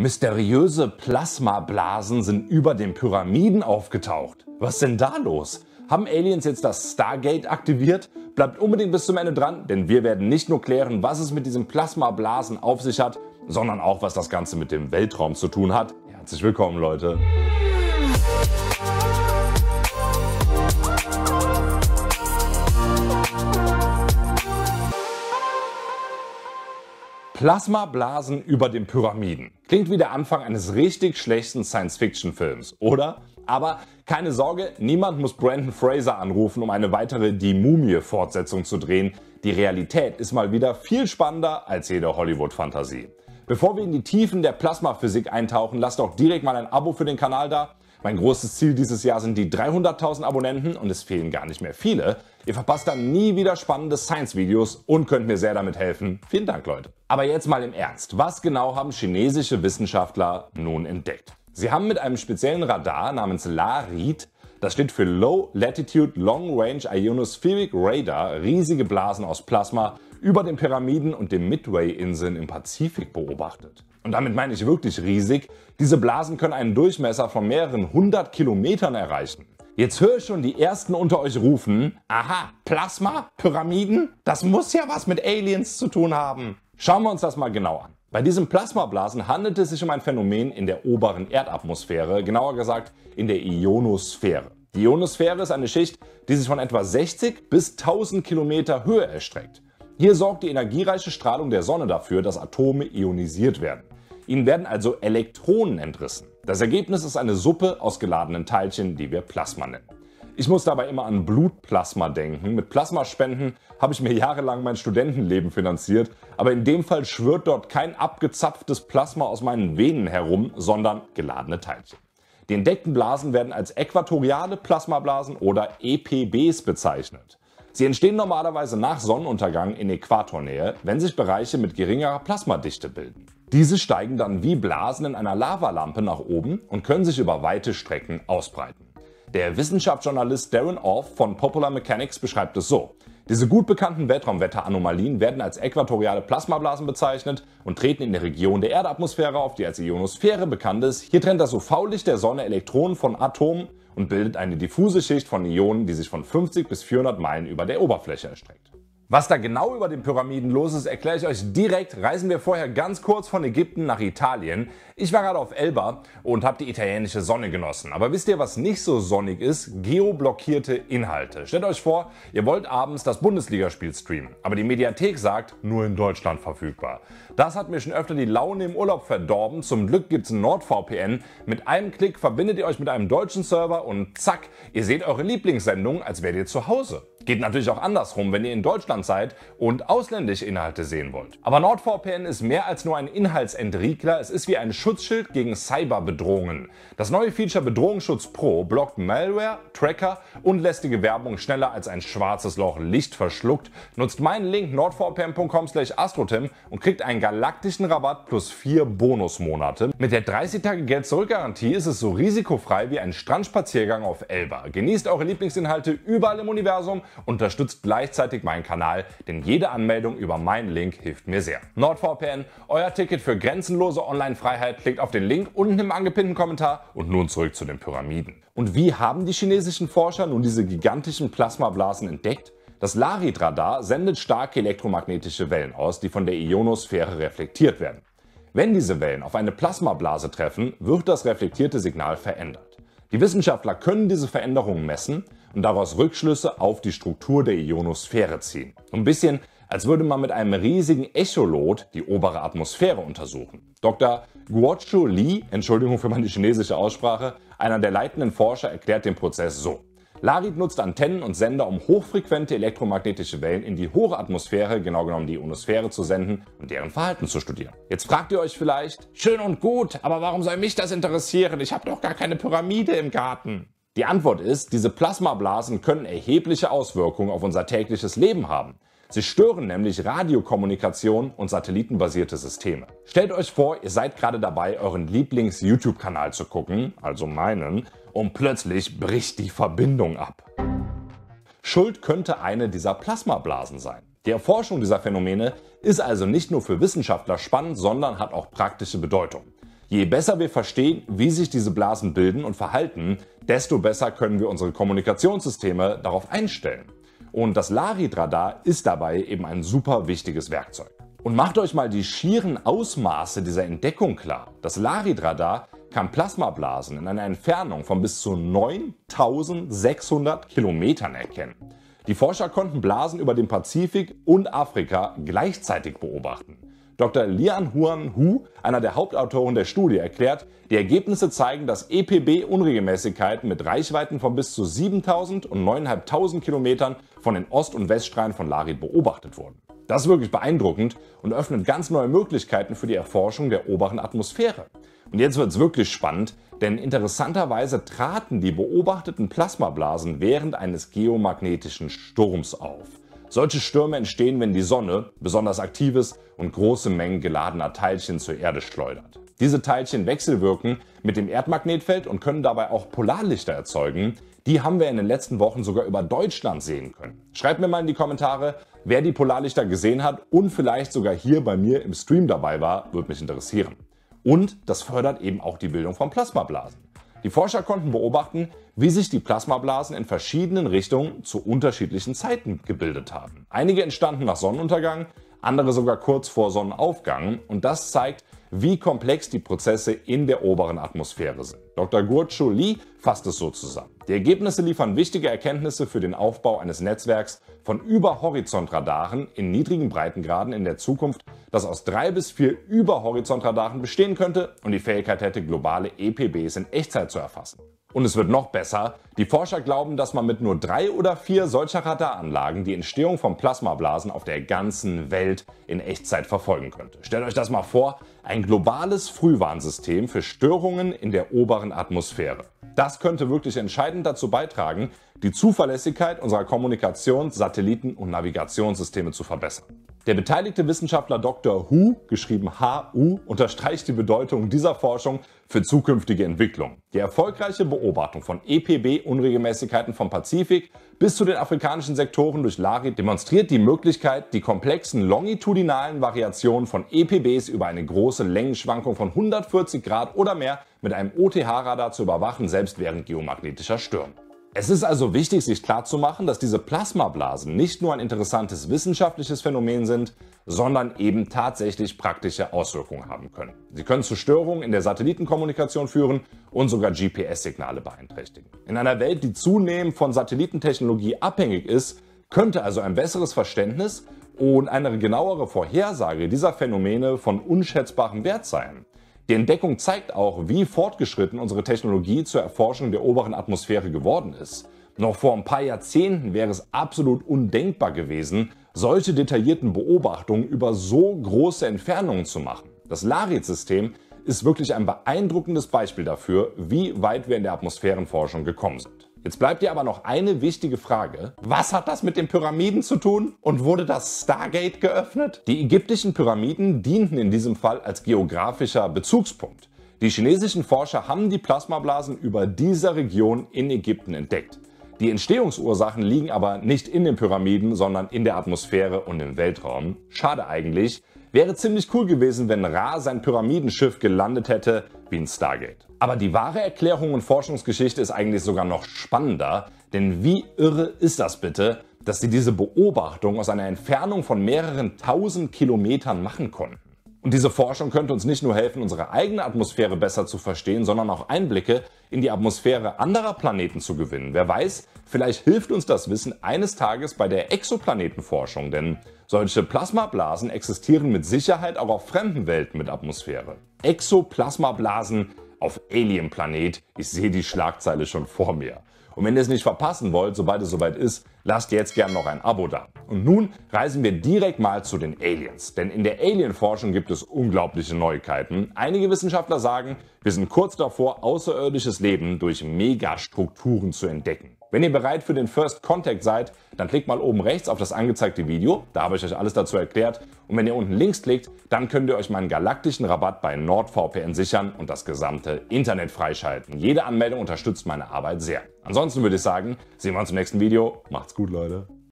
Mysteriöse Plasmablasen sind über den Pyramiden aufgetaucht. Was denn da los? Haben Aliens jetzt das Stargate aktiviert? Bleibt unbedingt bis zum Ende dran, denn wir werden nicht nur klären, was es mit diesen Plasmablasen auf sich hat, sondern auch, was das Ganze mit dem Weltraum zu tun hat. Herzlich willkommen, Leute. Plasmablasen über den Pyramiden. Klingt wie der Anfang eines richtig schlechten Science-Fiction-Films, oder? Aber keine Sorge, niemand muss Brandon Fraser anrufen, um eine weitere Die Mumie-Fortsetzung zu drehen. Die Realität ist mal wieder viel spannender als jede Hollywood-Fantasie. Bevor wir in die Tiefen der Plasmaphysik eintauchen, lasst doch direkt mal ein Abo für den Kanal da mein großes Ziel dieses Jahr sind die 300.000 Abonnenten und es fehlen gar nicht mehr viele. Ihr verpasst dann nie wieder spannende Science-Videos und könnt mir sehr damit helfen. Vielen Dank, Leute. Aber jetzt mal im Ernst. Was genau haben chinesische Wissenschaftler nun entdeckt? Sie haben mit einem speziellen Radar namens LARIT das steht für Low Latitude Long Range Ionospheric Radar, riesige Blasen aus Plasma, über den Pyramiden und den Midway-Inseln im Pazifik beobachtet. Und damit meine ich wirklich riesig. Diese Blasen können einen Durchmesser von mehreren hundert Kilometern erreichen. Jetzt höre ich schon die ersten unter euch rufen, aha, Plasma, Pyramiden, das muss ja was mit Aliens zu tun haben. Schauen wir uns das mal genau an. Bei diesen Plasmablasen handelt es sich um ein Phänomen in der oberen Erdatmosphäre, genauer gesagt in der Ionosphäre. Die Ionosphäre ist eine Schicht, die sich von etwa 60 bis 1000 Kilometer Höhe erstreckt. Hier sorgt die energiereiche Strahlung der Sonne dafür, dass Atome ionisiert werden. Ihnen werden also Elektronen entrissen. Das Ergebnis ist eine Suppe aus geladenen Teilchen, die wir Plasma nennen. Ich muss dabei immer an Blutplasma denken. Mit Plasmaspenden habe ich mir jahrelang mein Studentenleben finanziert, aber in dem Fall schwirrt dort kein abgezapftes Plasma aus meinen Venen herum, sondern geladene Teilchen. Die entdeckten Blasen werden als äquatoriale Plasmablasen oder EPBs bezeichnet. Sie entstehen normalerweise nach Sonnenuntergang in Äquatornähe, wenn sich Bereiche mit geringerer Plasmadichte bilden. Diese steigen dann wie Blasen in einer Lavalampe nach oben und können sich über weite Strecken ausbreiten. Der Wissenschaftsjournalist Darren Orff von Popular Mechanics beschreibt es so. Diese gut bekannten Weltraumwetteranomalien werden als äquatoriale Plasmablasen bezeichnet und treten in der Region der Erdatmosphäre auf, die als Ionosphäre bekannt ist. Hier trennt das UV-Licht der Sonne Elektronen von Atomen und bildet eine diffuse Schicht von Ionen, die sich von 50 bis 400 Meilen über der Oberfläche erstreckt. Was da genau über den Pyramiden los ist, erkläre ich euch direkt. Reisen wir vorher ganz kurz von Ägypten nach Italien. Ich war gerade auf Elba und habe die italienische Sonne genossen. Aber wisst ihr, was nicht so sonnig ist? Geoblockierte Inhalte. Stellt euch vor, ihr wollt abends das Bundesligaspiel streamen, aber die Mediathek sagt, nur in Deutschland verfügbar. Das hat mir schon öfter die Laune im Urlaub verdorben. Zum Glück gibt's ein NordVPN. Mit einem Klick verbindet ihr euch mit einem deutschen Server und zack, ihr seht eure Lieblingssendung, als wärt ihr zu Hause. Geht natürlich auch andersrum, wenn ihr in Deutschland seid und ausländische Inhalte sehen wollt. Aber NordVPN ist mehr als nur ein Inhaltsentriegler, es ist wie ein Schutzschild gegen Cyberbedrohungen. Das neue Feature Bedrohungsschutz Pro blockt Malware, Tracker und lästige Werbung schneller als ein schwarzes Loch Licht verschluckt. Nutzt meinen Link nordvpn.com/astrotim slash und kriegt einen galaktischen Rabatt plus vier Bonusmonate. Mit der 30 Tage Geld zurück Garantie ist es so risikofrei wie ein Strandspaziergang auf Elba. Genießt eure Lieblingsinhalte überall im Universum, unterstützt gleichzeitig meinen Kanal Kanal, denn jede Anmeldung über meinen Link hilft mir sehr. NordVPN, euer Ticket für grenzenlose Online-Freiheit, klickt auf den Link unten im angepinnten Kommentar und nun zurück zu den Pyramiden. Und wie haben die chinesischen Forscher nun diese gigantischen Plasmablasen entdeckt? Das Larid-Radar sendet starke elektromagnetische Wellen aus, die von der Ionosphäre reflektiert werden. Wenn diese Wellen auf eine Plasmablase treffen, wird das reflektierte Signal verändert. Die Wissenschaftler können diese Veränderungen messen und daraus Rückschlüsse auf die Struktur der Ionosphäre ziehen. Ein bisschen als würde man mit einem riesigen Echolot die obere Atmosphäre untersuchen. Dr. Guocho Li, Entschuldigung für meine chinesische Aussprache, einer der leitenden Forscher, erklärt den Prozess so. Larid nutzt Antennen und Sender, um hochfrequente elektromagnetische Wellen in die hohe Atmosphäre, genau genommen die Ionosphäre, zu senden und deren Verhalten zu studieren. Jetzt fragt ihr euch vielleicht, schön und gut, aber warum soll mich das interessieren? Ich habe doch gar keine Pyramide im Garten. Die Antwort ist, diese Plasmablasen können erhebliche Auswirkungen auf unser tägliches Leben haben. Sie stören nämlich Radiokommunikation und satellitenbasierte Systeme. Stellt euch vor, ihr seid gerade dabei, euren Lieblings-YouTube-Kanal zu gucken, also meinen, und plötzlich bricht die Verbindung ab. Schuld könnte eine dieser Plasmablasen sein. Die Erforschung dieser Phänomene ist also nicht nur für Wissenschaftler spannend, sondern hat auch praktische Bedeutung. Je besser wir verstehen, wie sich diese Blasen bilden und verhalten, desto besser können wir unsere Kommunikationssysteme darauf einstellen. Und das Larid-Radar ist dabei eben ein super wichtiges Werkzeug. Und macht euch mal die schieren Ausmaße dieser Entdeckung klar. Das Larid-Radar kann Plasmablasen in einer Entfernung von bis zu 9600 Kilometern erkennen. Die Forscher konnten Blasen über den Pazifik und Afrika gleichzeitig beobachten. Dr. Lian Huan Hu, einer der Hauptautoren der Studie, erklärt, die Ergebnisse zeigen, dass EPB-Unregelmäßigkeiten mit Reichweiten von bis zu 7000 und 9500 Kilometern von den Ost- und Weststrahlen von Larid beobachtet wurden. Das ist wirklich beeindruckend und öffnet ganz neue Möglichkeiten für die Erforschung der oberen Atmosphäre. Und jetzt wird es wirklich spannend, denn interessanterweise traten die beobachteten Plasmablasen während eines geomagnetischen Sturms auf. Solche Stürme entstehen, wenn die Sonne besonders aktives und große Mengen geladener Teilchen zur Erde schleudert. Diese Teilchen wechselwirken mit dem Erdmagnetfeld und können dabei auch Polarlichter erzeugen. Die haben wir in den letzten Wochen sogar über Deutschland sehen können. Schreibt mir mal in die Kommentare, wer die Polarlichter gesehen hat und vielleicht sogar hier bei mir im Stream dabei war, würde mich interessieren. Und das fördert eben auch die Bildung von Plasmablasen. Die Forscher konnten beobachten, wie sich die Plasmablasen in verschiedenen Richtungen zu unterschiedlichen Zeiten gebildet haben. Einige entstanden nach Sonnenuntergang, andere sogar kurz vor Sonnenaufgang und das zeigt, wie komplex die Prozesse in der oberen Atmosphäre sind. Dr. Guo-Chu fasst es so zusammen. Die Ergebnisse liefern wichtige Erkenntnisse für den Aufbau eines Netzwerks von Überhorizontradaren in niedrigen Breitengraden in der Zukunft, das aus drei bis vier Überhorizontradaren bestehen könnte und die Fähigkeit hätte, globale EPBs in Echtzeit zu erfassen. Und es wird noch besser. Die Forscher glauben, dass man mit nur drei oder vier solcher Radaranlagen die Entstehung von Plasmablasen auf der ganzen Welt in Echtzeit verfolgen könnte. Stellt euch das mal vor, ein globales Frühwarnsystem für Störungen in der oberen Atmosphäre. Das könnte wirklich entscheidend dazu beitragen, die Zuverlässigkeit unserer Kommunikations-, Satelliten- und Navigationssysteme zu verbessern. Der beteiligte Wissenschaftler Dr. Hu, geschrieben H-U, unterstreicht die Bedeutung dieser Forschung für zukünftige Entwicklung. Die erfolgreiche Beobachtung von EPB-Unregelmäßigkeiten vom Pazifik bis zu den afrikanischen Sektoren durch Lari demonstriert die Möglichkeit, die komplexen longitudinalen Variationen von EPBs über eine große Längenschwankung von 140 Grad oder mehr mit einem OTH-Radar zu überwachen, selbst während geomagnetischer Stürme. Es ist also wichtig, sich klarzumachen, dass diese Plasmablasen nicht nur ein interessantes wissenschaftliches Phänomen sind, sondern eben tatsächlich praktische Auswirkungen haben können. Sie können zu Störungen in der Satellitenkommunikation führen und sogar GPS-Signale beeinträchtigen. In einer Welt, die zunehmend von Satellitentechnologie abhängig ist, könnte also ein besseres Verständnis und eine genauere Vorhersage dieser Phänomene von unschätzbarem Wert sein. Die Entdeckung zeigt auch, wie fortgeschritten unsere Technologie zur Erforschung der oberen Atmosphäre geworden ist. Noch vor ein paar Jahrzehnten wäre es absolut undenkbar gewesen, solche detaillierten Beobachtungen über so große Entfernungen zu machen. Das Larit-System ist wirklich ein beeindruckendes Beispiel dafür, wie weit wir in der Atmosphärenforschung gekommen sind. Jetzt bleibt dir aber noch eine wichtige Frage. Was hat das mit den Pyramiden zu tun? Und wurde das Stargate geöffnet? Die ägyptischen Pyramiden dienten in diesem Fall als geografischer Bezugspunkt. Die chinesischen Forscher haben die Plasmablasen über dieser Region in Ägypten entdeckt. Die Entstehungsursachen liegen aber nicht in den Pyramiden, sondern in der Atmosphäre und im Weltraum. Schade eigentlich, Wäre ziemlich cool gewesen, wenn Ra sein Pyramidenschiff gelandet hätte wie in Stargate. Aber die wahre Erklärung und Forschungsgeschichte ist eigentlich sogar noch spannender, denn wie irre ist das bitte, dass sie diese Beobachtung aus einer Entfernung von mehreren tausend Kilometern machen konnten? Und diese Forschung könnte uns nicht nur helfen, unsere eigene Atmosphäre besser zu verstehen, sondern auch Einblicke in die Atmosphäre anderer Planeten zu gewinnen. Wer weiß, vielleicht hilft uns das Wissen eines Tages bei der Exoplanetenforschung, denn solche Plasmablasen existieren mit Sicherheit auch auf fremden Welten mit Atmosphäre. Exoplasmablasen auf Alien Planet. Ich sehe die Schlagzeile schon vor mir. Und wenn ihr es nicht verpassen wollt, sobald es soweit ist, lasst jetzt gern noch ein Abo da. Und nun reisen wir direkt mal zu den Aliens. Denn in der Alien-Forschung gibt es unglaubliche Neuigkeiten. Einige Wissenschaftler sagen, wir sind kurz davor, außerirdisches Leben durch Megastrukturen zu entdecken. Wenn ihr bereit für den First Contact seid, dann klickt mal oben rechts auf das angezeigte Video, da habe ich euch alles dazu erklärt. Und wenn ihr unten links klickt, dann könnt ihr euch meinen galaktischen Rabatt bei NordVPN sichern und das gesamte Internet freischalten. Jede Anmeldung unterstützt meine Arbeit sehr. Ansonsten würde ich sagen, sehen wir uns im nächsten Video. Macht's gut, Leute.